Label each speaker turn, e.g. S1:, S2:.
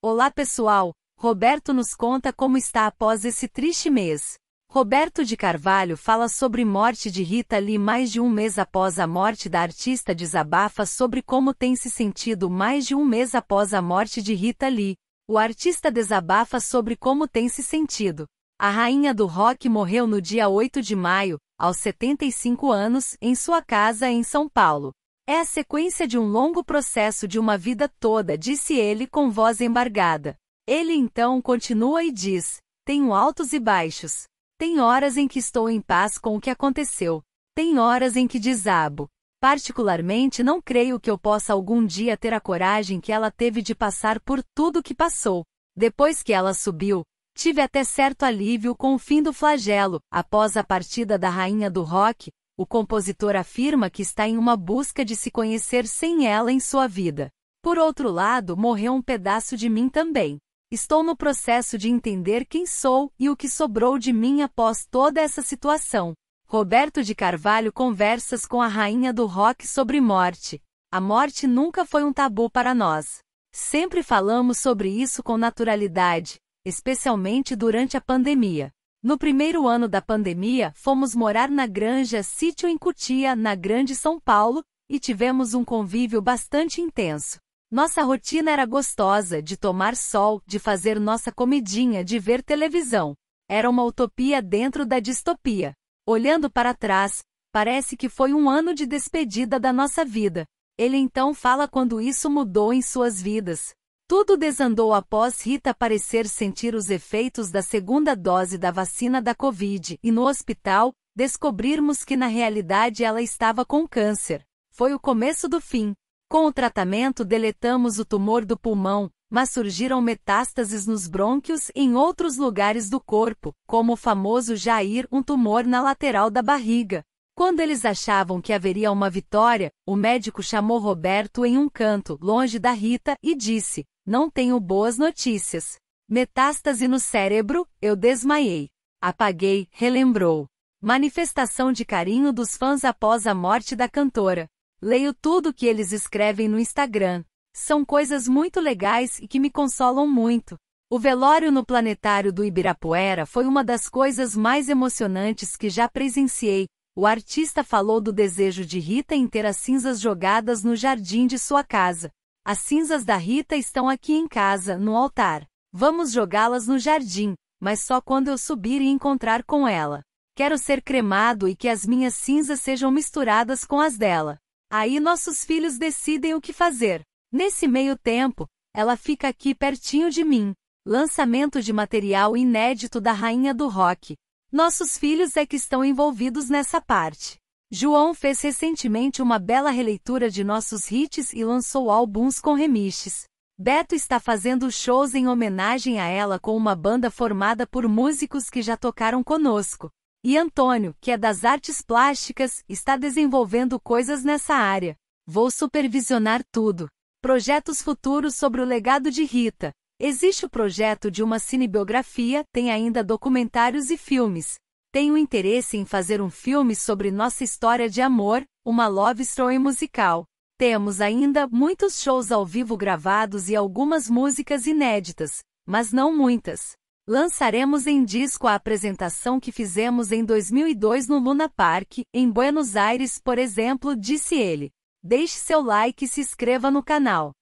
S1: Olá pessoal, Roberto nos conta como está após esse triste mês. Roberto de Carvalho fala sobre morte de Rita Lee mais de um mês após a morte da artista desabafa sobre como tem se sentido mais de um mês após a morte de Rita Lee. O artista desabafa sobre como tem se sentido. A rainha do rock morreu no dia 8 de maio, aos 75 anos, em sua casa em São Paulo. É a sequência de um longo processo de uma vida toda, disse ele com voz embargada. Ele então continua e diz: Tenho altos e baixos. Tem horas em que estou em paz com o que aconteceu. Tem horas em que desabo. Particularmente não creio que eu possa algum dia ter a coragem que ela teve de passar por tudo o que passou. Depois que ela subiu, tive até certo alívio com o fim do flagelo, após a partida da rainha do rock, o compositor afirma que está em uma busca de se conhecer sem ela em sua vida. Por outro lado, morreu um pedaço de mim também. Estou no processo de entender quem sou e o que sobrou de mim após toda essa situação. Roberto de Carvalho conversas com a rainha do rock sobre morte. A morte nunca foi um tabu para nós. Sempre falamos sobre isso com naturalidade, especialmente durante a pandemia. No primeiro ano da pandemia, fomos morar na granja Sítio em Cutia, na Grande São Paulo, e tivemos um convívio bastante intenso. Nossa rotina era gostosa, de tomar sol, de fazer nossa comidinha, de ver televisão. Era uma utopia dentro da distopia. Olhando para trás, parece que foi um ano de despedida da nossa vida. Ele então fala quando isso mudou em suas vidas. Tudo desandou após Rita parecer sentir os efeitos da segunda dose da vacina da Covid e no hospital, descobrirmos que na realidade ela estava com câncer. Foi o começo do fim. Com o tratamento, deletamos o tumor do pulmão, mas surgiram metástases nos brônquios e em outros lugares do corpo, como o famoso Jair, um tumor na lateral da barriga. Quando eles achavam que haveria uma vitória, o médico chamou Roberto em um canto, longe da Rita, e disse: não tenho boas notícias. Metástase no cérebro, eu desmaiei. Apaguei, relembrou. Manifestação de carinho dos fãs após a morte da cantora. Leio tudo que eles escrevem no Instagram. São coisas muito legais e que me consolam muito. O velório no planetário do Ibirapuera foi uma das coisas mais emocionantes que já presenciei. O artista falou do desejo de Rita em ter as cinzas jogadas no jardim de sua casa. As cinzas da Rita estão aqui em casa, no altar. Vamos jogá-las no jardim, mas só quando eu subir e encontrar com ela. Quero ser cremado e que as minhas cinzas sejam misturadas com as dela. Aí nossos filhos decidem o que fazer. Nesse meio tempo, ela fica aqui pertinho de mim. Lançamento de material inédito da rainha do rock. Nossos filhos é que estão envolvidos nessa parte. João fez recentemente uma bela releitura de nossos hits e lançou álbuns com remixes. Beto está fazendo shows em homenagem a ela com uma banda formada por músicos que já tocaram conosco. E Antônio, que é das artes plásticas, está desenvolvendo coisas nessa área. Vou supervisionar tudo. Projetos futuros sobre o legado de Rita. Existe o projeto de uma cinebiografia, tem ainda documentários e filmes. Tenho interesse em fazer um filme sobre nossa história de amor, uma love story musical. Temos ainda muitos shows ao vivo gravados e algumas músicas inéditas, mas não muitas. Lançaremos em disco a apresentação que fizemos em 2002 no Luna Park, em Buenos Aires, por exemplo, disse ele. Deixe seu like e se inscreva no canal.